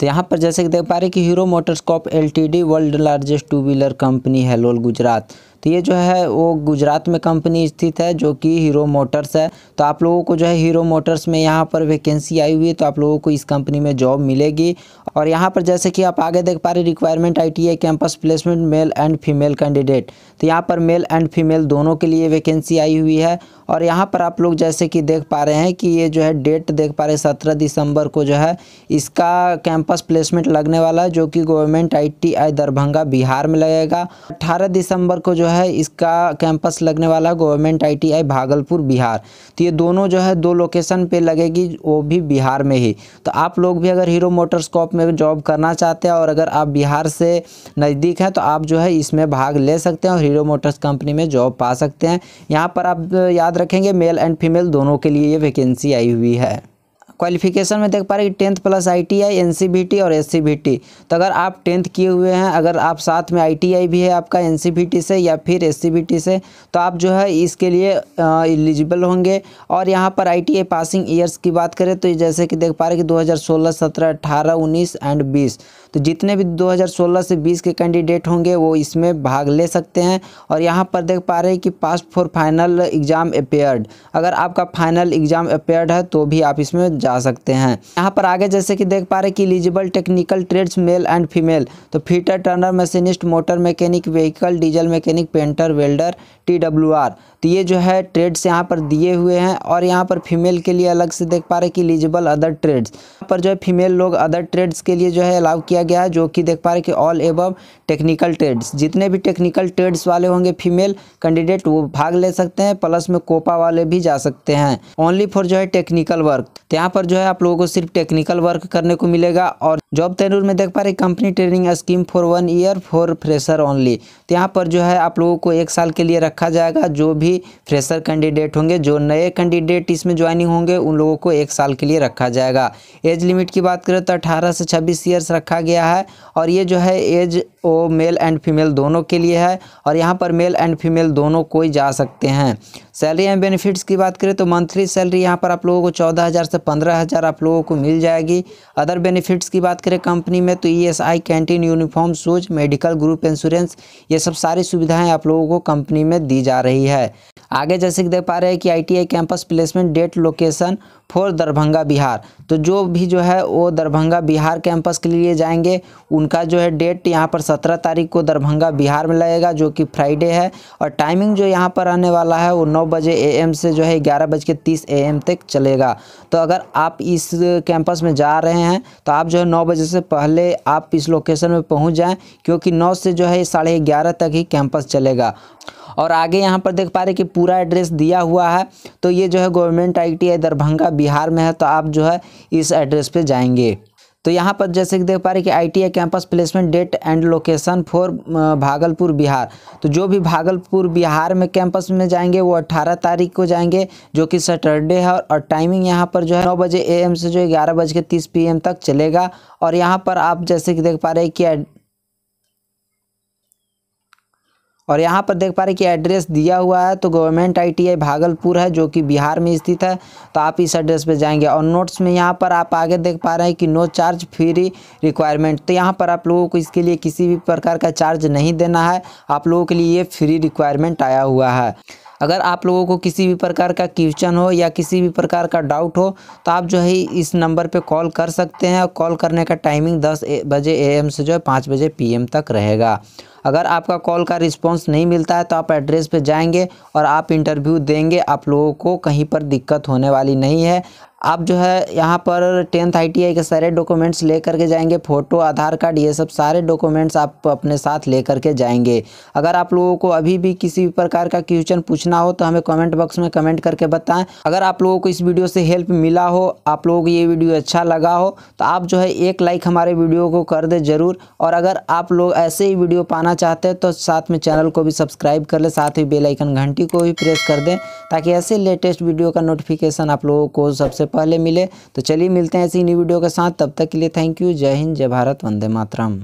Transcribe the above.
तो यहाँ पर जैसे कि देख पा रहे कि Hero MotoCorp LTD world largest two wheeler company है लोल गुजरात तो ये जो है वो गुजरात में कंपनी स्थित है जो कि हीरो मोटर्स है तो आप लोगों को जो है हीरो मोटर्स में यहाँ पर वैकेंसी आई हुई है तो आप लोगों को इस कंपनी में जॉब मिलेगी और यहाँ पर जैसे कि आप आगे देख पा रहे requirement I T campus placement male and female candidate तो यहाँ पर मेल एंड फीमेल दोनों के लिए वैकेंसी आई हुई है और यहाँ पर आप लोग जैसे कि देख पा रहे हैं कि ये जो है डेट देख पा रहे हैं सत्रह दिसंबर को जो है इसका कैंपस प्लेसमेंट लगने वाला है जो कि गवर्नमेंट आईटीआई दरभंगा बिहार में लगेगा अट्ठारह दिसंबर को जो है इसका कैंपस लगने वाला है गवर्नमेंट आईटीआई भागलपुर बिहार तो ये दोनों जो है दो लोकेशन पे लगेगी वो भी बिहार में ही तो आप लोग भी अगर हीरो कॉप में जॉब करना चाहते हैं और अगर आप बिहार से नज़दीक हैं तो आप जो है इसमें भाग ले सकते हैं और हीरो मोटर्स कंपनी में जॉब पा सकते हैं यहाँ पर आप याद रखेंगे मेल एंड फीमेल दोनों के लिए ये वैकेंसी आई हुई है क्वालिफिकेशन में देख पा रहे कि tenth plus I T I N C B T और एस सी बी टी तो अगर आप टेंथ किए हुए हैं अगर आप साथ में आई टी आई भी है आपका एन सी बी टी से या फिर एस सी बी टी से तो आप जो है इसके लिए एलिजिबल होंगे और यहाँ पर I T I passing years की बात करें तो जैसे कि देख पा रहे कि दो हज़ार सोलह सत्रह अट्ठारह उन्नीस एंड बीस तो जितने भी 2016 से 20 के कैंडिडेट होंगे वो इसमें भाग ले सकते हैं और यहाँ पर देख पा रहे हैं कि pass for final exam appeared अगर आपका फाइनल एग्ज़ाम अपेयर्ड है तो भी आप इसमें जा सकते हैं यहाँ पर आगे जैसे कि देख पा रहे कि eligible technical trades male and female तो fitter turner machinist motor mechanic vehicle diesel mechanic painter welder T तो ये जो है ट्रेड्स यहाँ पर दिए हुए हैं और यहाँ पर फीमेल के लिए अलग से देख पा रहे कि इलिजिबल अदर ट्रेड्स पर जो है फीमेल लोग अदर ट्रेड्स के लिए जो है अलाउ किया गया है जो कि देख पा रहे कि ऑल एबव टेक्निकल ट्रेड्स जितने भी टेक्निकल ट्रेड्स वाले होंगे फीमेल कैंडिडेट वो भाग ले सकते हैं प्लस में कोपा वाले भी जा सकते हैं ओनली फॉर जो है टेक्निकल वर्क तो यहाँ पर पर जो है आप लोगों को सिर्फ टेक्निकल वर्क करने को मिलेगा और जॉब तैनूर में देख पा रहे company training scheme for one year for fresher only तो यहाँ पर जो है आप लोगों को एक साल के लिए रखा जाएगा जो भी फ्रेशर कैंडिडेट होंगे जो नए कैंडिडेट इसमें ज्वाइनिंग होंगे उन लोगों को एक साल के लिए रखा जाएगा एज लिमिट की बात करें तो अठारह से छब्बीस ईयर्स रखा गया है और ये जो है एज ओ मेल एंड फीमेल दोनों के लिए है और यहाँ पर मेल एंड फीमेल दोनों कोई जा सकते हैं सैलरी एंड बेनिफिट्स की बात करें तो मंथली सैलरी यहाँ पर आप लोगों को चौदह हज़ार से पंद्रह हज़ार आप लोगों को मिल जाएगी अदर बेनिफिट्स की बात करें कंपनी में तो E S I canteen uniform shoes medical group insurance ये सब सारी सुविधाएं आप लोगों को कंपनी में दी जा रही है आगे जैसे कि देख पा रहे हैं कि I campus placement date location for Darbhanga Bihar तो जो भी जो है वो दरभंगा बिहार कैंपस के लिए जाएंगे उनका जो है डेट यहाँ पर सत्रह तारीख को दरभंगा बिहार में लगेगा जो कि फ्राइडे है और टाइमिंग जो यहाँ पर आने वाला है वो नौ बजे एम से जो है ग्यारह बज के तीस एम तक चलेगा तो अगर आप इस कैंपस में जा रहे हैं तो आप जो है नौ बजे से पहले आप इस लोकेशन में पहुँच जाएँ क्योंकि नौ से जो है साढ़े ग्यारह तक ही कैंपस चलेगा और आगे यहाँ पर देख पा रहे कि पूरा एड्रेस दिया हुआ है तो ये जो है गवर्नमेंट आई दरभंगा बिहार में है तो आप जो है इस एड्रेस पर जाएंगे तो यहाँ पर जैसे कि देख पा रहे कि I campus placement date and location for Bhagalpur Bihar तो जो भी भागलपुर बिहार में कैंपस में जाएंगे वो 18 तारीख को जाएंगे जो कि सैटरडे है और टाइमिंग यहाँ पर जो है नौ बजे एएम से जो ग्यारह बज के तीस पी तक चलेगा और यहाँ पर आप जैसे कि देख पा रहे कि और यहाँ पर देख पा रहे कि एड्रेस दिया हुआ है तो गवर्नमेंट आईटीआई भागलपुर है जो कि बिहार में स्थित है तो आप इस एड्रेस पे जाएंगे और नोट्स में यहाँ पर आप आगे देख पा रहे हैं कि नो चार्ज फ्री रिक्वायरमेंट तो यहाँ पर आप लोगों को इसके लिए किसी भी प्रकार का चार्ज नहीं देना है आप लोगों के लिए ये फ्री रिक्वायरमेंट आया हुआ है अगर आप लोगों को किसी भी प्रकार का क्वेश्चन हो या किसी भी प्रकार का डाउट हो तो आप जो है इस नंबर पे कॉल कर सकते हैं और कॉल करने का टाइमिंग 10 बजे एएम से जो है पाँच बजे पीएम तक रहेगा अगर आपका कॉल का रिस्पॉन्स नहीं मिलता है तो आप एड्रेस पर जाएंगे और आप इंटरव्यू देंगे आप लोगों को कहीं पर दिक्कत होने वाली नहीं है आप जो है यहाँ पर टेंथ आई टी आई के सारे डॉक्यूमेंट्स ले करके जाएंगे फ़ोटो आधार कार्ड ये सब सारे डॉक्यूमेंट्स आप अपने साथ ले करके जाएंगे अगर आप लोगों को अभी भी किसी भी प्रकार का क्वेश्चन पूछना हो तो हमें कमेंट बॉक्स में कमेंट करके बताएं अगर आप लोगों को इस वीडियो से हेल्प मिला हो आप लोगों को ये वीडियो अच्छा लगा हो तो आप जो है एक लाइक हमारे वीडियो को कर दे ज़रूर और अगर आप लोग ऐसे ही वीडियो पाना पाना चाहते हैं तो साथ में चैनल को भी सब्सक्राइब कर ले साथ ही बेलाइकन घंटी को भी प्रेस कर दें ताकि ऐसे लेटेस्ट वीडियो का नोटिफिकेशन आप लोगों को सबसे पहले मिले तो चलिए मिलते हैं ऐसी नई वीडियो के साथ तब तक के लिए थैंक यू जय हिंद जय भारत वंदे मातरम